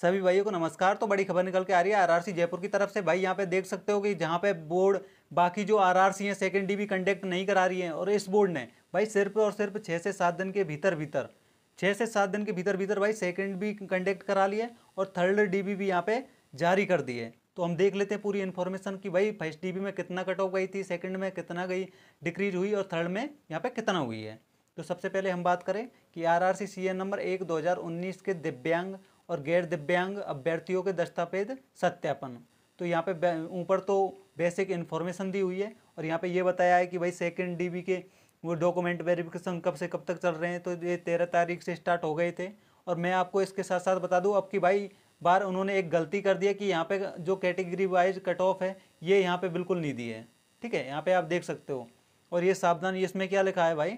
सभी भाइयों को नमस्कार तो बड़ी खबर निकल के आ रही है आरआरसी जयपुर की तरफ से भाई यहाँ पे देख सकते हो कि जहाँ पे बोर्ड बाकी जो आरआरसी हैं सेकेंड डी भी कंडक्ट नहीं करा रही है और इस बोर्ड ने भाई सिर्फ और सिर्फ छः से सात दिन के भीतर भीतर छः से सात दिन के भीतर भीतर भाई सेकेंड भी कंडक्ट करा लिए और थर्ड डी भी यहाँ पर जारी कर दिए तो हम देख लेते हैं पूरी इन्फॉर्मेशन कि भाई फर्स्ट डी में कितना कट ऑफ गई थी सेकेंड में कितना गई डिक्रीज हुई और थर्ड में यहाँ पर कितना हुई है तो सबसे पहले हम बात करें कि आर आर नंबर एक दो के दिव्यांग और गैर दिव्यांग अभ्यर्थियों के दस्तावेज सत्यापन तो यहाँ पे ऊपर तो बेसिक इन्फॉर्मेशन दी हुई है और यहाँ पे ये बताया है कि भाई सेकेंड डी के वो डॉक्यूमेंट वेरिफिकेशन कब से कब तक चल रहे हैं तो ये तेरह तारीख से स्टार्ट हो गए थे और मैं आपको इसके साथ साथ बता दूँ अब कि भाई बार उन्होंने एक गलती कर दिया कि यहाँ पे जो कैटेगरी वाइज कट ऑफ है ये यहाँ पे बिल्कुल नहीं दी है ठीक है यहाँ पे आप देख सकते हो और ये सावधान इसमें क्या लिखा है भाई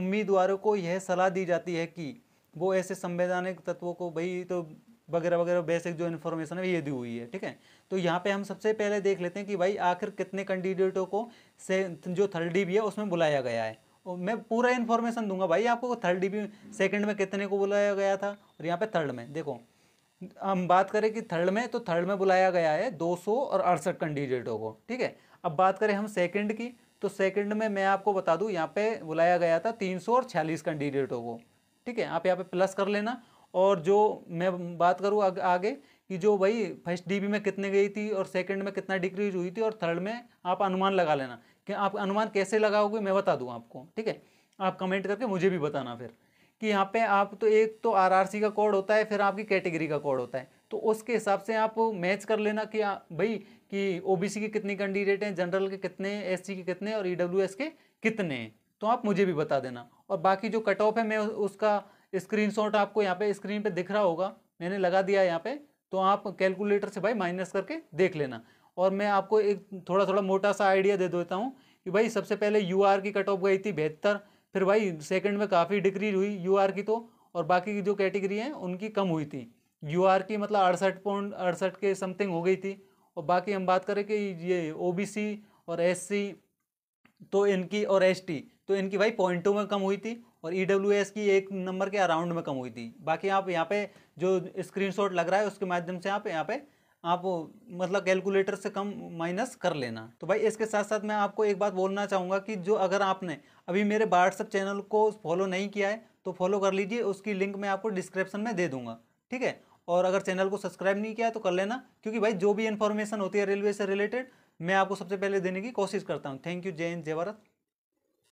उम्मीदवारों को यह सलाह दी जाती है कि वो ऐसे संवैधानिक तत्वों को भाई तो वगैरह वगैरह बेसिक जो इन्फॉर्मेशन है ये दी हुई है ठीक है तो यहाँ पे हम सबसे पहले देख लेते हैं कि भाई आखिर कितने कैंडिडेटों को से जो थर्ड डी है उसमें बुलाया गया है और मैं पूरा इन्फॉर्मेशन दूंगा भाई आपको थर्ड डी सेकंड में कितने को बुलाया गया था और यहाँ पे थर्ड में देखो हम बात करें कि थर्ड में तो थर्ड में बुलाया गया है दो और अड़सठ कैंडिडेटों को ठीक है अब बात करें हम सेकेंड की तो सेकेंड में मैं आपको बता दूँ यहाँ पर बुलाया गया था तीन और छियालीस कैंडिडेटों को ठीक है आप यहाँ पे प्लस कर लेना और जो मैं बात करूँ आग, आगे कि जो भाई फर्स्ट डीबी में कितने गई थी और सेकंड में कितना डिक्रीज हुई थी और थर्ड में आप अनुमान लगा लेना कि आप अनुमान कैसे लगाओगे मैं बता दूँ आपको ठीक है आप कमेंट करके मुझे भी बताना फिर कि यहाँ पे आप तो एक तो आरआरसी का कोड होता है फिर आपकी कैटेगरी का कोड होता है तो उसके हिसाब से आप मैच कर लेना कि भाई कि सी के कितने कैंडिडेट हैं जनरल के कितने सी के कितने और एस e के कितने हैं तो आप मुझे भी बता देना और बाकी जो कट ऑफ है मैं उसका स्क्रीनशॉट आपको यहाँ पे स्क्रीन पे दिख रहा होगा मैंने लगा दिया यहाँ पे तो आप कैलकुलेटर से भाई माइनस करके देख लेना और मैं आपको एक थोड़ा थोड़ा मोटा सा आइडिया दे देता हूँ कि भाई सबसे पहले यू आर की कट ऑफ गई थी बेहतर फिर भाई सेकेंड में काफ़ी डिग्री हुई यू आर की तो और बाकी की जो कैटेगरी है उनकी कम हुई थी यू आर की मतलब अड़सठ पॉइंट अड़सठ के समथिंग हो गई थी और बाकी हम बात करें कि ये ओ बी सी और एस सी तो इनकी और एस टी तो इनकी भाई पॉइंटों में कम हुई थी और ई e की एक नंबर के अराउंड में कम हुई थी बाकी आप यहाँ पे जो स्क्रीनशॉट लग रहा है उसके माध्यम से आप यहाँ पे आप मतलब कैलकुलेटर से कम माइनस कर लेना तो भाई इसके साथ साथ मैं आपको एक बात बोलना चाहूँगा कि जो अगर आपने अभी मेरे व्हाट्सअप चैनल को फॉलो नहीं किया है तो फॉलो कर लीजिए उसकी लिंक मैं आपको डिस्क्रिप्शन में दे दूँगा ठीक है और अगर चैनल को सब्सक्राइब नहीं किया है तो कर लेना क्योंकि भाई जो भी इन्फॉर्मेशन होती है रेलवे से रिलेटेड मैं आपको सबसे पहले देने की कोशिश करता हूँ थैंक यू जय हिंद जय भारत